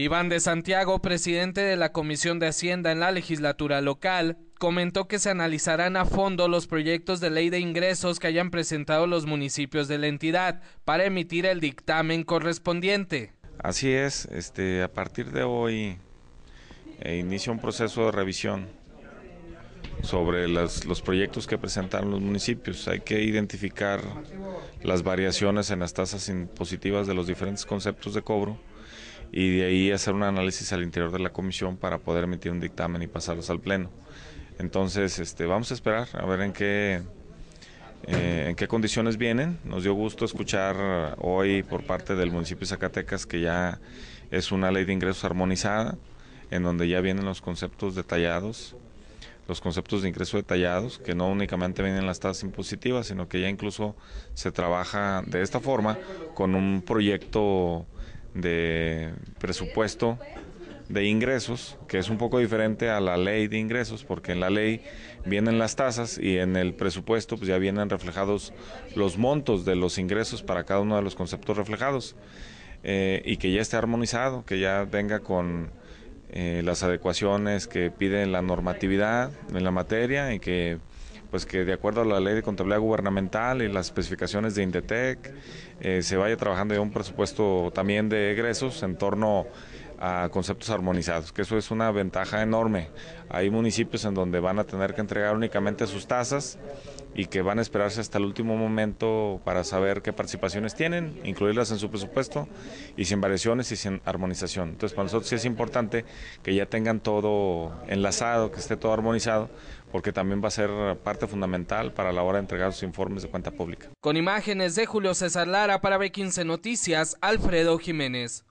Iván de Santiago, presidente de la Comisión de Hacienda en la legislatura local, comentó que se analizarán a fondo los proyectos de ley de ingresos que hayan presentado los municipios de la entidad para emitir el dictamen correspondiente. Así es, este, a partir de hoy eh, inicia un proceso de revisión sobre los proyectos que presentaron los municipios. Hay que identificar las variaciones en las tasas impositivas de los diferentes conceptos de cobro y de ahí hacer un análisis al interior de la comisión para poder emitir un dictamen y pasarlos al pleno. Entonces, este, vamos a esperar a ver en qué, eh, en qué condiciones vienen. Nos dio gusto escuchar hoy por parte del municipio de Zacatecas que ya es una ley de ingresos armonizada, en donde ya vienen los conceptos detallados, los conceptos de ingreso detallados, que no únicamente vienen las tasas impositivas, sino que ya incluso se trabaja de esta forma con un proyecto de presupuesto de ingresos, que es un poco diferente a la ley de ingresos, porque en la ley vienen las tasas y en el presupuesto pues ya vienen reflejados los montos de los ingresos para cada uno de los conceptos reflejados eh, y que ya esté armonizado, que ya venga con eh, las adecuaciones que pide la normatividad en la materia y que pues que de acuerdo a la ley de contabilidad gubernamental y las especificaciones de Indetec, eh, se vaya trabajando en un presupuesto también de egresos en torno a conceptos armonizados, que eso es una ventaja enorme. Hay municipios en donde van a tener que entregar únicamente sus tasas y que van a esperarse hasta el último momento para saber qué participaciones tienen, incluirlas en su presupuesto y sin variaciones y sin armonización. Entonces para nosotros sí es importante que ya tengan todo enlazado, que esté todo armonizado, porque también va a ser parte fundamental para la hora de entregar sus informes de cuenta pública. Con imágenes de Julio César Lara para B15 Noticias, Alfredo Jiménez.